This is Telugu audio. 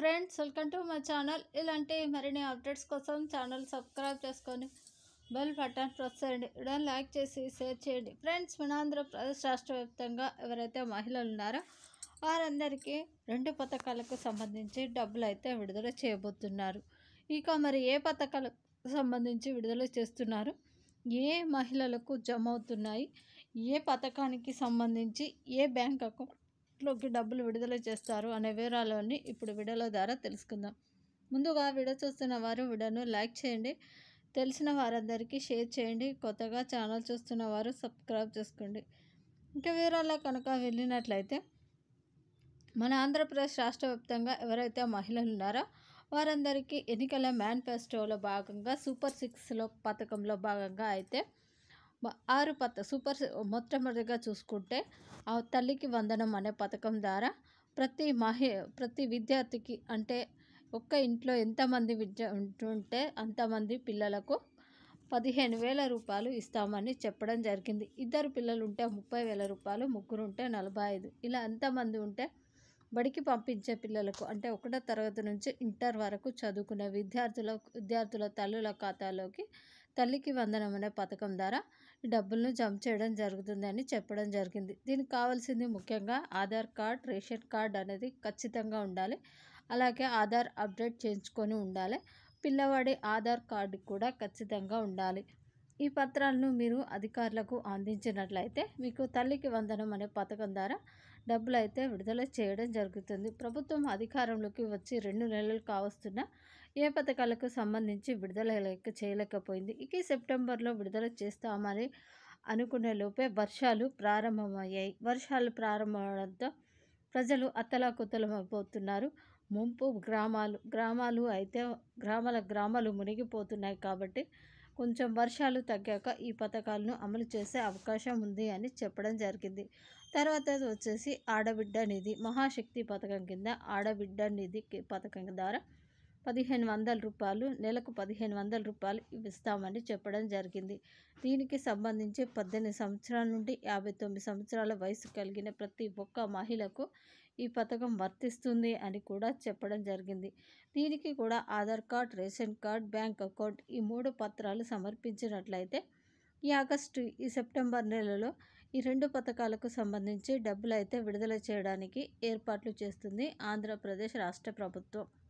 ఫ్రెండ్స్ వెల్కమ్ టు మా ఛానల్ ఇలాంటి మరిన్ని అప్డేట్స్ కోసం ఛానల్ సబ్స్క్రైబ్ చేసుకొని బెల్ బటన్ ప్రెస్ చేయండి వీడియోని లైక్ చేసి షేర్ చేయండి ఫ్రెండ్స్ మన ఆంధ్రప్రదేశ్ రాష్ట్ర వ్యాప్తంగా ఎవరైతే మహిళలు ఉన్నారో వారందరికీ రెండు పథకాలకు సంబంధించి డబ్బులు అయితే విడుదల చేయబోతున్నారు ఇక మరి ఏ పథకాలకు సంబంధించి విడుదల చేస్తున్నారు ఏ మహిళలకు జమ అవుతున్నాయి ఏ పథకానికి సంబంధించి ఏ బ్యాంక్ అకౌంట్ అకౌంట్లోకి డబ్బులు విడుదల చేస్తారు అనే వివరాలని ఇప్పుడు వీడియోల ద్వారా తెలుసుకుందాం ముందుగా వీడియో చూస్తున్న వారు వీడియోను లైక్ చేయండి తెలిసిన వారందరికీ షేర్ చేయండి కొత్తగా ఛానల్ చూస్తున్న వారు సబ్స్క్రైబ్ చేసుకోండి ఇంకా వివరాల్లో కనుక వెళ్ళినట్లయితే మన ఆంధ్రప్రదేశ్ రాష్ట్ర వ్యాప్తంగా ఎవరైతే మహిళలు ఉన్నారో వారందరికీ ఎన్నికల మేనిఫెస్టోలో భాగంగా సూపర్ సిక్స్లో పథకంలో భాగంగా అయితే ఆరు పథ సూపర్ మొట్టమొదటిగా చూసుకుంటే ఆ తల్లికి వందనం అనే పథకం ద్వారా ప్రతి మహి ప్రతి విద్యార్థికి అంటే ఒక్క ఇంట్లో ఎంతమంది విద్య ఉంటుంటే అంతమంది పిల్లలకు పదిహేను వేల రూపాయలు ఇస్తామని చెప్పడం జరిగింది ఇద్దరు పిల్లలు ఉంటే ముప్పై వేల రూపాయలు ముగ్గురు ఉంటే నలభై ఐదు ఇలా ఎంతమంది ఉంటే బడికి పంపించే పిల్లలకు అంటే ఒకటో తరగతి నుంచి ఇంటర్ వరకు చదువుకునే విద్యార్థుల విద్యార్థుల తల్లుల ఖాతాలోకి తల్లికి వందనం అనే పథకం ద్వారా డబ్బులను జమ చేయడం జరుగుతుందని చెప్పడం జరిగింది దీనికి కావాల్సింది ముఖ్యంగా ఆధార్ కార్డ్ రేషన్ కార్డ్ అనేది ఖచ్చితంగా ఉండాలి అలాగే ఆధార్ అప్డేట్ చేయించుకొని ఉండాలి పిల్లవాడి ఆధార్ కార్డు కూడా ఖచ్చితంగా ఉండాలి ఈ పత్రాలను మీరు అధికారులకు అందించినట్లయితే మీకు తల్లికి వందనం అనే పథకం ద్వారా డబ్బులు అయితే విడుదల చేయడం జరుగుతుంది ప్రభుత్వం అధికారంలోకి వచ్చి రెండు నెలలు కావస్తున్న ఏ పథకాలకు సంబంధించి విడుదల చేయలేకపోయింది ఇక సెప్టెంబర్లో విడుదల చేస్తామని అనుకునే లోపే వర్షాలు ప్రారంభమయ్యాయి వర్షాలు ప్రారంభమవడంతో ప్రజలు అత్తలాకుతలమైపోతున్నారు ముంపు గ్రామాలు గ్రామాలు అయితే గ్రామాల గ్రామాలు మునిగిపోతున్నాయి కాబట్టి కొంచెం వర్షాలు తగ్గాక ఈ పథకాలను అమలు చేసే అవకాశం ఉంది అని చెప్పడం జరిగింది తర్వాత వచ్చేసి ఆడబిడ్డ నిధి మహాశక్తి పథకం కింద ఆడబిడ్డ నిధి పథకం ద్వారా పదిహేను వందల రూపాయలు నెలకు పదిహేను వందల రూపాయలు ఇస్తామని చెప్పడం జరిగింది దీనికి సంబంధించి పద్దెనిమిది సంవత్సరాల నుండి యాభై తొమ్మిది సంవత్సరాల వయసు కలిగిన ప్రతి ఒక్క మహిళకు ఈ పథకం వర్తిస్తుంది అని కూడా చెప్పడం జరిగింది దీనికి కూడా Aadhaar card ration card bank account ఈ మూడు పత్రాలు సమర్పించినట్లయితే ఈ ఆగస్టు ఈ సెప్టెంబర్ నెలలో ఈ రెండు పథకాలకు సంబంధించి డబ్బులు అయితే విడుదల చేయడానికి ఏర్పాట్లు చేస్తుంది ఆంధ్రప్రదేశ్ రాష్ట్ర ప్రభుత్వం